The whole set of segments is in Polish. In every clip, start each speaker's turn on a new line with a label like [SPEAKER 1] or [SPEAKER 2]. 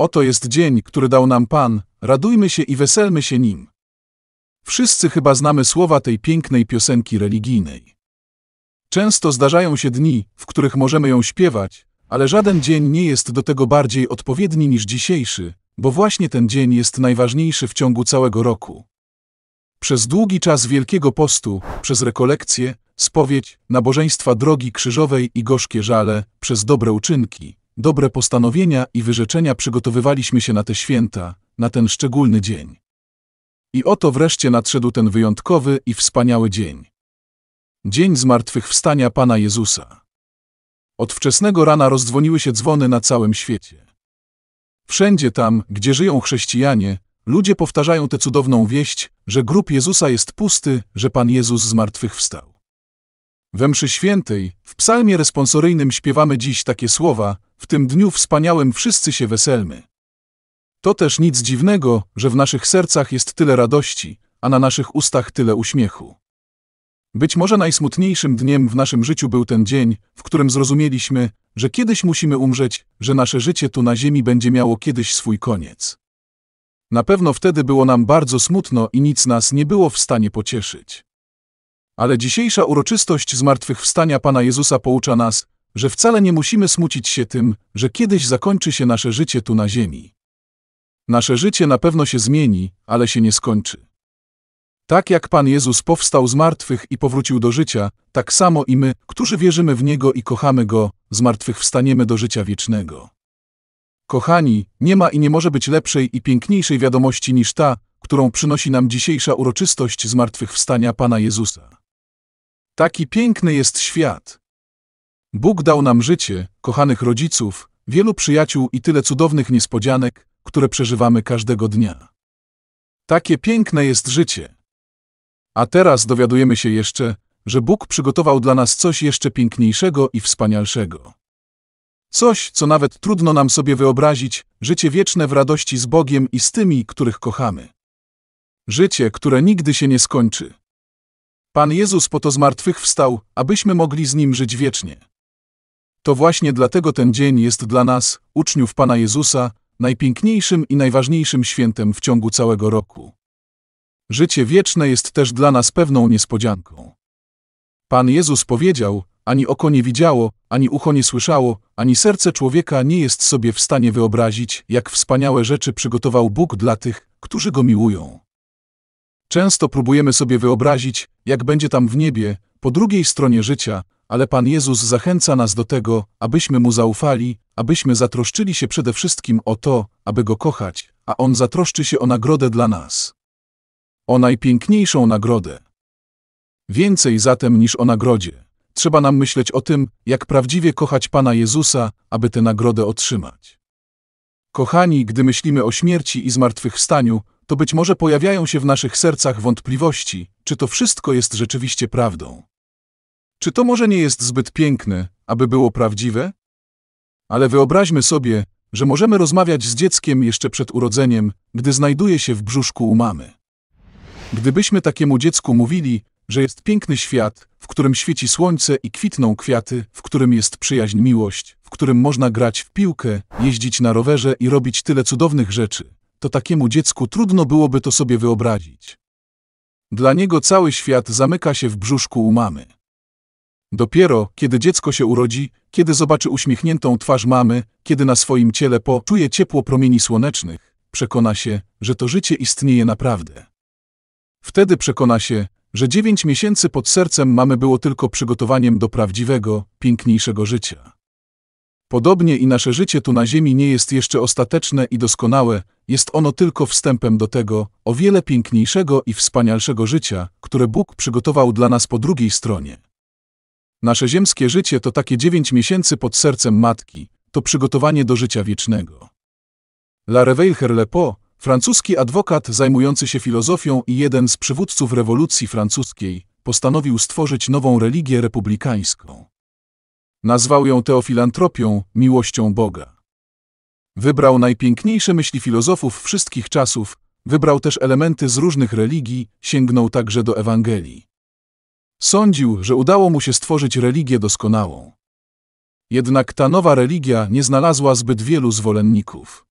[SPEAKER 1] Oto jest dzień, który dał nam Pan, radujmy się i weselmy się nim. Wszyscy chyba znamy słowa tej pięknej piosenki religijnej. Często zdarzają się dni, w których możemy ją śpiewać, ale żaden dzień nie jest do tego bardziej odpowiedni niż dzisiejszy, bo właśnie ten dzień jest najważniejszy w ciągu całego roku. Przez długi czas Wielkiego Postu, przez rekolekcje, spowiedź, nabożeństwa drogi krzyżowej i gorzkie żale, przez dobre uczynki, dobre postanowienia i wyrzeczenia przygotowywaliśmy się na te święta, na ten szczególny dzień. I oto wreszcie nadszedł ten wyjątkowy i wspaniały dzień. Dzień zmartwychwstania Pana Jezusa. Od wczesnego rana rozdzwoniły się dzwony na całym świecie. Wszędzie tam, gdzie żyją chrześcijanie, ludzie powtarzają tę cudowną wieść, że grób Jezusa jest pusty, że Pan Jezus zmartwychwstał. We mszy świętej, w psalmie responsoryjnym śpiewamy dziś takie słowa, w tym dniu wspaniałym wszyscy się weselmy. To też nic dziwnego, że w naszych sercach jest tyle radości, a na naszych ustach tyle uśmiechu. Być może najsmutniejszym dniem w naszym życiu był ten dzień, w którym zrozumieliśmy, że kiedyś musimy umrzeć, że nasze życie tu na ziemi będzie miało kiedyś swój koniec. Na pewno wtedy było nam bardzo smutno i nic nas nie było w stanie pocieszyć. Ale dzisiejsza uroczystość zmartwychwstania Pana Jezusa poucza nas, że wcale nie musimy smucić się tym, że kiedyś zakończy się nasze życie tu na Ziemi. Nasze życie na pewno się zmieni, ale się nie skończy. Tak jak Pan Jezus powstał z martwych i powrócił do życia, tak samo i my, którzy wierzymy w Niego i kochamy Go, z martwych wstaniemy do życia wiecznego. Kochani, nie ma i nie może być lepszej i piękniejszej wiadomości niż ta, którą przynosi nam dzisiejsza uroczystość zmartwychwstania Pana Jezusa. Taki piękny jest świat. Bóg dał nam życie, kochanych rodziców, wielu przyjaciół i tyle cudownych niespodzianek, które przeżywamy każdego dnia. Takie piękne jest życie. A teraz dowiadujemy się jeszcze, że Bóg przygotował dla nas coś jeszcze piękniejszego i wspanialszego. Coś, co nawet trudno nam sobie wyobrazić, życie wieczne w radości z Bogiem i z tymi, których kochamy. Życie, które nigdy się nie skończy. Pan Jezus po to zmartwychwstał, abyśmy mogli z Nim żyć wiecznie. To właśnie dlatego ten dzień jest dla nas, uczniów Pana Jezusa, najpiękniejszym i najważniejszym świętem w ciągu całego roku. Życie wieczne jest też dla nas pewną niespodzianką. Pan Jezus powiedział, ani oko nie widziało, ani ucho nie słyszało, ani serce człowieka nie jest sobie w stanie wyobrazić, jak wspaniałe rzeczy przygotował Bóg dla tych, którzy Go miłują. Często próbujemy sobie wyobrazić, jak będzie tam w niebie, po drugiej stronie życia, ale Pan Jezus zachęca nas do tego, abyśmy Mu zaufali, abyśmy zatroszczyli się przede wszystkim o to, aby Go kochać, a On zatroszczy się o nagrodę dla nas. O najpiękniejszą nagrodę. Więcej zatem niż o nagrodzie. Trzeba nam myśleć o tym, jak prawdziwie kochać Pana Jezusa, aby tę nagrodę otrzymać. Kochani, gdy myślimy o śmierci i zmartwychwstaniu, to być może pojawiają się w naszych sercach wątpliwości, czy to wszystko jest rzeczywiście prawdą. Czy to może nie jest zbyt piękne, aby było prawdziwe? Ale wyobraźmy sobie, że możemy rozmawiać z dzieckiem jeszcze przed urodzeniem, gdy znajduje się w brzuszku u mamy. Gdybyśmy takiemu dziecku mówili, że jest piękny świat, w którym świeci słońce i kwitną kwiaty, w którym jest przyjaźń, miłość, w którym można grać w piłkę, jeździć na rowerze i robić tyle cudownych rzeczy, to takiemu dziecku trudno byłoby to sobie wyobrazić. Dla niego cały świat zamyka się w brzuszku u mamy. Dopiero, kiedy dziecko się urodzi, kiedy zobaczy uśmiechniętą twarz mamy, kiedy na swoim ciele poczuje ciepło promieni słonecznych, przekona się, że to życie istnieje naprawdę. Wtedy przekona się, że dziewięć miesięcy pod sercem mamy było tylko przygotowaniem do prawdziwego, piękniejszego życia. Podobnie i nasze życie tu na Ziemi nie jest jeszcze ostateczne i doskonałe, jest ono tylko wstępem do tego, o wiele piękniejszego i wspanialszego życia, które Bóg przygotował dla nas po drugiej stronie. Nasze ziemskie życie to takie dziewięć miesięcy pod sercem matki, to przygotowanie do życia wiecznego. La Réveille francuski adwokat zajmujący się filozofią i jeden z przywódców rewolucji francuskiej, postanowił stworzyć nową religię republikańską. Nazwał ją teofilantropią, miłością Boga. Wybrał najpiękniejsze myśli filozofów wszystkich czasów, wybrał też elementy z różnych religii, sięgnął także do Ewangelii. Sądził, że udało mu się stworzyć religię doskonałą. Jednak ta nowa religia nie znalazła zbyt wielu zwolenników.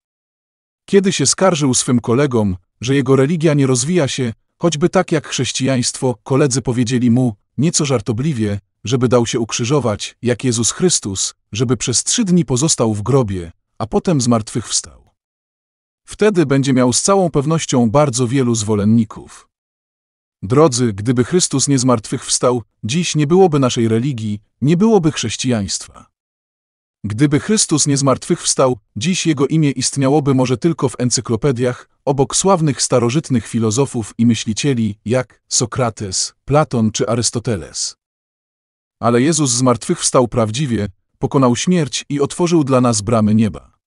[SPEAKER 1] Kiedy się skarżył swym kolegom, że jego religia nie rozwija się, choćby tak jak chrześcijaństwo, koledzy powiedzieli mu, nieco żartobliwie, żeby dał się ukrzyżować, jak Jezus Chrystus, żeby przez trzy dni pozostał w grobie, a potem zmartwychwstał. Wtedy będzie miał z całą pewnością bardzo wielu zwolenników. Drodzy, gdyby Chrystus nie zmartwychwstał, dziś nie byłoby naszej religii, nie byłoby chrześcijaństwa. Gdyby Chrystus nie zmartwychwstał, dziś jego imię istniałoby może tylko w encyklopediach, obok sławnych starożytnych filozofów i myślicieli jak Sokrates, Platon czy Arystoteles. Ale Jezus zmartwychwstał prawdziwie, pokonał śmierć i otworzył dla nas bramy nieba.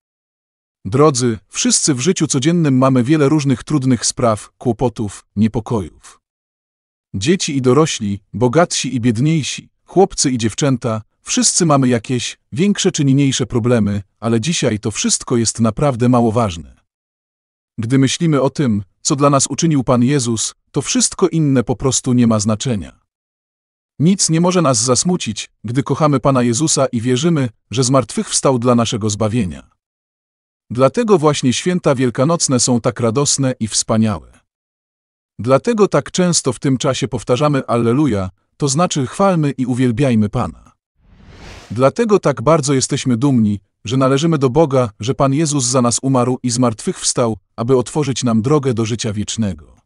[SPEAKER 1] Drodzy, wszyscy w życiu codziennym mamy wiele różnych trudnych spraw, kłopotów, niepokojów. Dzieci i dorośli, bogatsi i biedniejsi, chłopcy i dziewczęta, wszyscy mamy jakieś większe czy mniejsze problemy, ale dzisiaj to wszystko jest naprawdę mało ważne. Gdy myślimy o tym, co dla nas uczynił Pan Jezus, to wszystko inne po prostu nie ma znaczenia. Nic nie może nas zasmucić, gdy kochamy Pana Jezusa i wierzymy, że zmartwychwstał dla naszego zbawienia. Dlatego właśnie święta wielkanocne są tak radosne i wspaniałe. Dlatego tak często w tym czasie powtarzamy Alleluja, to znaczy chwalmy i uwielbiajmy Pana. Dlatego tak bardzo jesteśmy dumni, że należymy do Boga, że Pan Jezus za nas umarł i zmartwychwstał, aby otworzyć nam drogę do życia wiecznego.